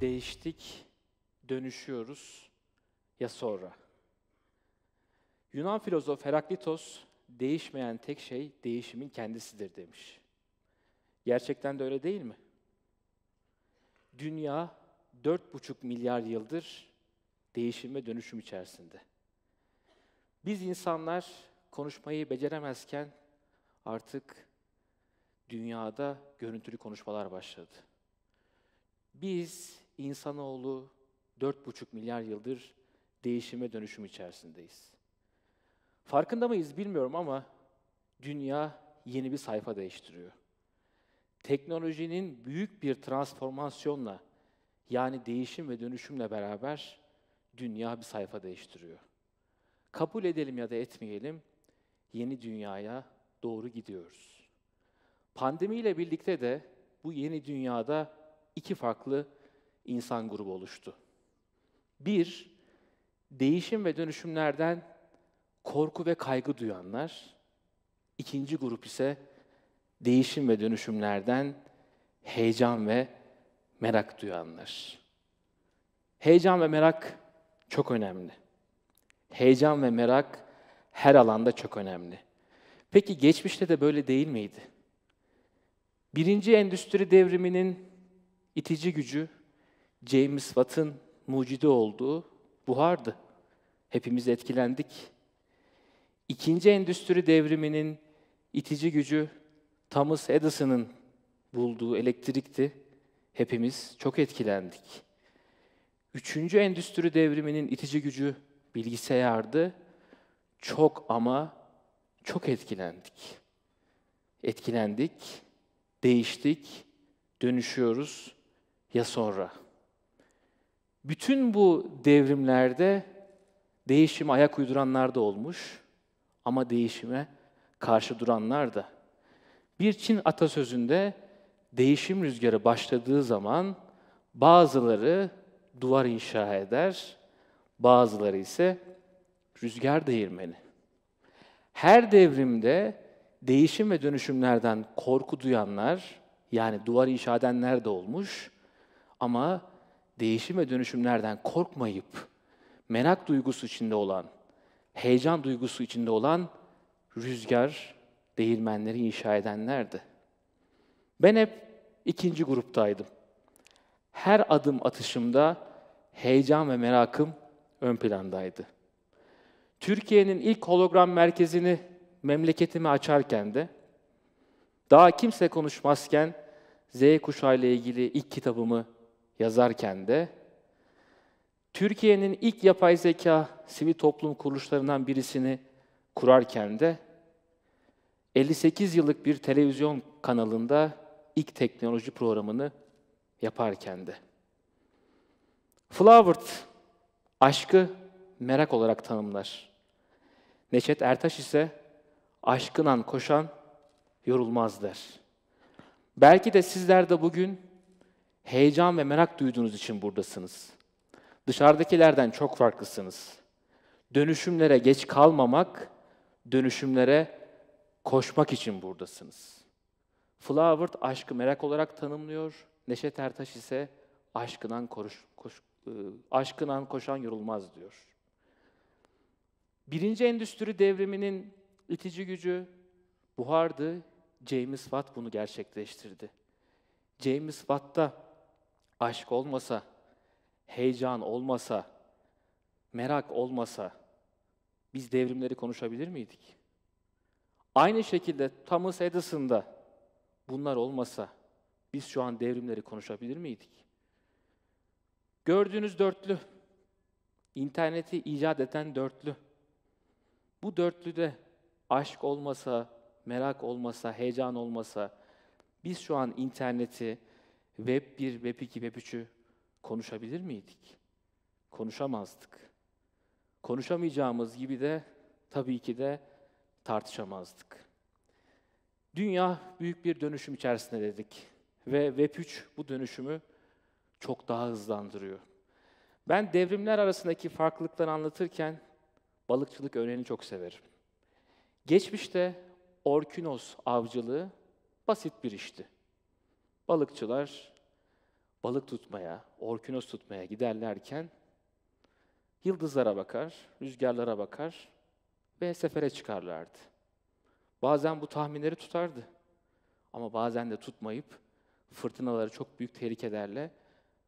değiştik, dönüşüyoruz ya sonra. Yunan filozof Heraklitos değişmeyen tek şey değişimin kendisidir demiş. Gerçekten de öyle değil mi? Dünya 4,5 milyar yıldır değişim ve dönüşüm içerisinde. Biz insanlar konuşmayı beceremezken artık dünyada görüntülü konuşmalar başladı. Biz insanoğlu buçuk milyar yıldır değişime dönüşüm içerisindeyiz. Farkında mıyız bilmiyorum ama dünya yeni bir sayfa değiştiriyor. Teknolojinin büyük bir transformasyonla yani değişim ve dönüşümle beraber dünya bir sayfa değiştiriyor. Kabul edelim ya da etmeyelim, yeni dünyaya doğru gidiyoruz. Pandemiyle birlikte de bu yeni dünyada iki farklı insan grubu oluştu. Bir, değişim ve dönüşümlerden korku ve kaygı duyanlar. İkinci grup ise değişim ve dönüşümlerden heyecan ve merak duyanlar. Heyecan ve merak çok önemli. Heyecan ve merak her alanda çok önemli. Peki geçmişte de böyle değil miydi? Birinci endüstri devriminin itici gücü James Watt'ın mucidi olduğu buhardı. Hepimiz etkilendik. İkinci endüstri devriminin itici gücü Thomas Edison'ın bulduğu elektrikti. Hepimiz çok etkilendik. Üçüncü endüstri devriminin itici gücü bilgisayardı. Çok ama çok etkilendik. Etkilendik, değiştik, dönüşüyoruz ya sonra.'' Bütün bu devrimlerde değişime ayak uyduranlar da olmuş ama değişime karşı duranlar da. Bir Çin atasözünde değişim rüzgarı başladığı zaman bazıları duvar inşa eder, bazıları ise rüzgar değirmeni. Her devrimde değişim ve dönüşümlerden korku duyanlar, yani duvar inşa edenler de olmuş ama değişim ve dönüşümlerden korkmayıp merak duygusu içinde olan, heyecan duygusu içinde olan rüzgar değirmenleri inşa edenlerdi. Ben hep ikinci gruptaydım. Her adım atışımda heyecan ve merakım ön plandaydı. Türkiye'nin ilk hologram merkezini memleketime açarken de daha kimse konuşmazken Z kuşağı ile ilgili ilk kitabımı yazarken de Türkiye'nin ilk yapay zeka sivil toplum kuruluşlarından birisini kurarken de 58 yıllık bir televizyon kanalında ilk teknoloji programını yaparken de. Flowered aşkı merak olarak tanımlar. Neşet Ertaş ise aşkınan koşan yorulmaz der. Belki de sizler de bugün heyecan ve merak duyduğunuz için buradasınız. Dışarıdakilerden çok farklısınız. Dönüşümlere geç kalmamak, dönüşümlere koşmak için buradasınız. Flower aşkı merak olarak tanımlıyor. Neşet Ertaş ise aşkından koruş, koş, e, aşkından koşan yorulmaz diyor. Birinci endüstri devriminin itici gücü buhardı. James Watt bunu gerçekleştirdi. James Watt da aşk olmasa, heyecan olmasa, merak olmasa biz devrimleri konuşabilir miydik? Aynı şekilde Thomas Edison'da bunlar olmasa biz şu an devrimleri konuşabilir miydik? Gördüğünüz dörtlü, interneti icat eden dörtlü. Bu dörtlü de aşk olmasa, merak olmasa, heyecan olmasa biz şu an interneti, Web 1, Web 2, Web 3'ü konuşabilir miydik? Konuşamazdık. Konuşamayacağımız gibi de tabii ki de tartışamazdık. Dünya büyük bir dönüşüm içerisinde dedik ve Web 3 bu dönüşümü çok daha hızlandırıyor. Ben devrimler arasındaki farklılıkları anlatırken balıkçılık örneğini çok severim. Geçmişte orkinos avcılığı basit bir işti. Balıkçılar balık tutmaya, orkinos tutmaya giderlerken yıldızlara bakar, rüzgarlara bakar ve sefere çıkarlardı. Bazen bu tahminleri tutardı. Ama bazen de tutmayıp fırtınaları çok büyük tehlikelerle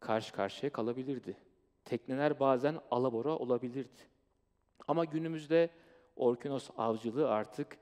karşı karşıya kalabilirdi. Tekneler bazen alabora olabilirdi. Ama günümüzde Orkinos avcılığı artık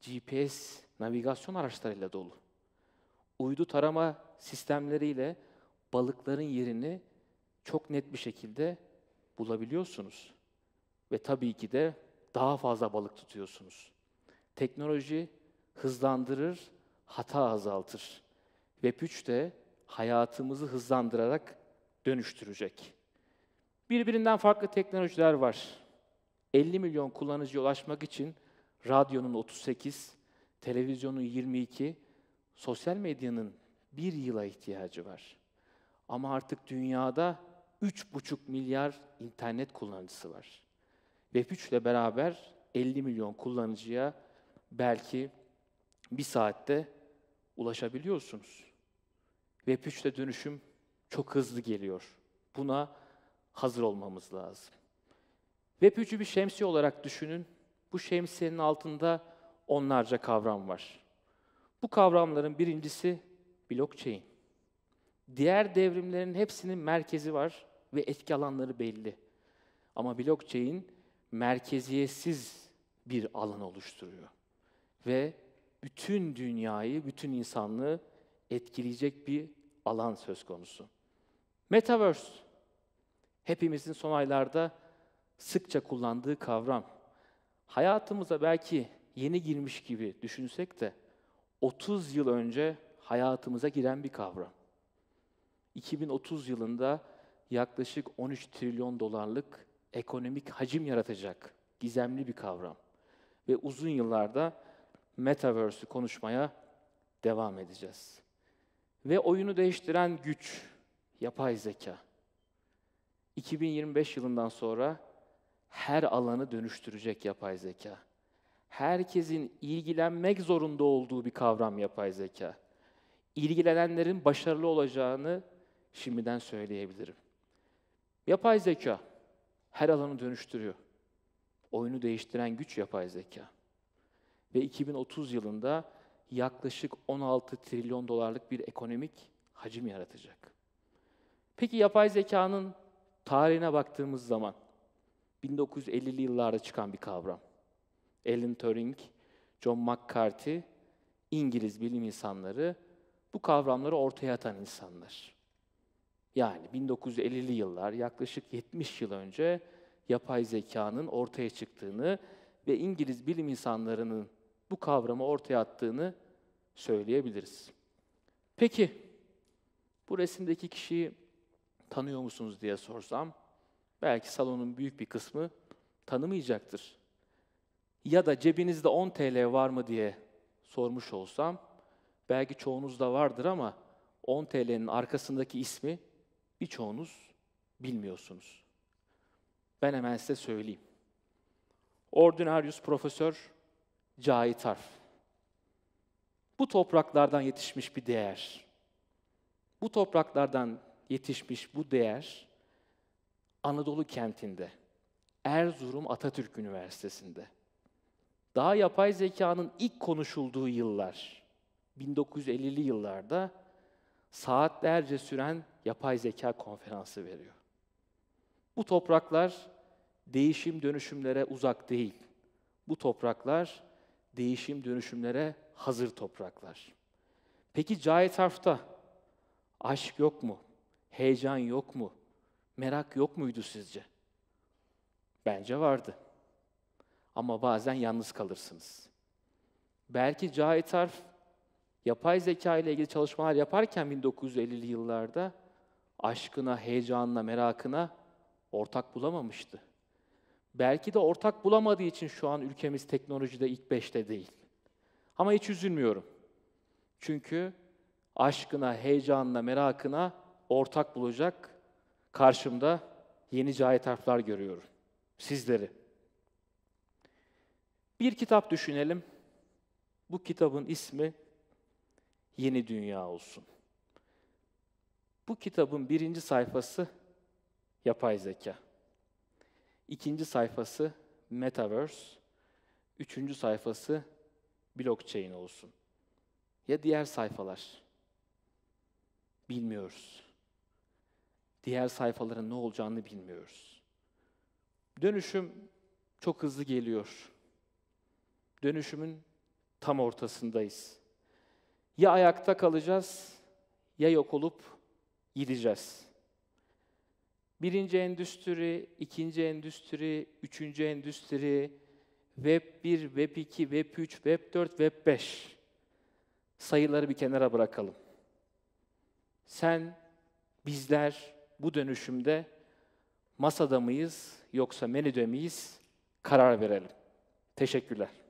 GPS navigasyon araçlarıyla dolu uydu tarama sistemleriyle balıkların yerini çok net bir şekilde bulabiliyorsunuz. Ve tabii ki de daha fazla balık tutuyorsunuz. Teknoloji hızlandırır, hata azaltır. Web3 de hayatımızı hızlandırarak dönüştürecek. Birbirinden farklı teknolojiler var. 50 milyon kullanıcıya ulaşmak için radyonun 38, televizyonun 22, Sosyal medyanın bir yıla ihtiyacı var. Ama artık dünyada 3,5 milyar internet kullanıcısı var. Web3 ile beraber 50 milyon kullanıcıya belki bir saatte ulaşabiliyorsunuz. Web3'te dönüşüm çok hızlı geliyor. Buna hazır olmamız lazım. Web3'ü bir şemsiye olarak düşünün. Bu şemsiyenin altında onlarca kavram var. Bu kavramların birincisi blockchain. Diğer devrimlerin hepsinin merkezi var ve etki alanları belli. Ama blockchain merkeziyetsiz bir alan oluşturuyor. Ve bütün dünyayı, bütün insanlığı etkileyecek bir alan söz konusu. Metaverse, hepimizin son aylarda sıkça kullandığı kavram. Hayatımıza belki yeni girmiş gibi düşünsek de 30 yıl önce hayatımıza giren bir kavram. 2030 yılında yaklaşık 13 trilyon dolarlık ekonomik hacim yaratacak gizemli bir kavram. Ve uzun yıllarda Metaverse'ü konuşmaya devam edeceğiz. Ve oyunu değiştiren güç, yapay zeka. 2025 yılından sonra her alanı dönüştürecek yapay zeka herkesin ilgilenmek zorunda olduğu bir kavram yapay zeka. İlgilenenlerin başarılı olacağını şimdiden söyleyebilirim. Yapay zeka her alanı dönüştürüyor. Oyunu değiştiren güç yapay zeka. Ve 2030 yılında yaklaşık 16 trilyon dolarlık bir ekonomik hacim yaratacak. Peki yapay zekanın tarihine baktığımız zaman 1950'li yıllarda çıkan bir kavram. Alan Turing, John McCarthy, İngiliz bilim insanları bu kavramları ortaya atan insanlar. Yani 1950'li yıllar, yaklaşık 70 yıl önce yapay zekanın ortaya çıktığını ve İngiliz bilim insanlarının bu kavramı ortaya attığını söyleyebiliriz. Peki, bu resimdeki kişiyi tanıyor musunuz diye sorsam, belki salonun büyük bir kısmı tanımayacaktır ya da cebinizde 10 TL var mı diye sormuş olsam, belki çoğunuzda vardır ama 10 TL'nin arkasındaki ismi birçoğunuz bilmiyorsunuz. Ben hemen size söyleyeyim. Ordinarius Profesör Cahit Arf. Bu topraklardan yetişmiş bir değer. Bu topraklardan yetişmiş bu değer Anadolu kentinde, Erzurum Atatürk Üniversitesi'nde daha yapay zekanın ilk konuşulduğu yıllar, 1950'li yıllarda saatlerce süren yapay zeka konferansı veriyor. Bu topraklar değişim dönüşümlere uzak değil. Bu topraklar değişim dönüşümlere hazır topraklar. Peki Cahit Harf'ta aşk yok mu? Heyecan yok mu? Merak yok muydu sizce? Bence vardı. Ama bazen yalnız kalırsınız. Belki Cahit Arf yapay zeka ile ilgili çalışmalar yaparken 1950'li yıllarda aşkına, heyecanına, merakına ortak bulamamıştı. Belki de ortak bulamadığı için şu an ülkemiz teknolojide ilk beşte değil. Ama hiç üzülmüyorum. Çünkü aşkına, heyecanına, merakına ortak bulacak karşımda yeni cahit Arflar görüyorum. Sizleri. Bir kitap düşünelim. Bu kitabın ismi Yeni Dünya olsun. Bu kitabın birinci sayfası yapay zeka. İkinci sayfası Metaverse. Üçüncü sayfası blockchain olsun. Ya diğer sayfalar? Bilmiyoruz. Diğer sayfaların ne olacağını bilmiyoruz. Dönüşüm çok hızlı geliyor dönüşümün tam ortasındayız. Ya ayakta kalacağız ya yok olup gideceğiz. Birinci endüstri, ikinci endüstri, üçüncü endüstri, Web 1, Web 2, Web 3, Web 4, Web 5. Sayıları bir kenara bırakalım. Sen, bizler bu dönüşümde masada mıyız yoksa menüde miyiz karar verelim. Teşekkürler.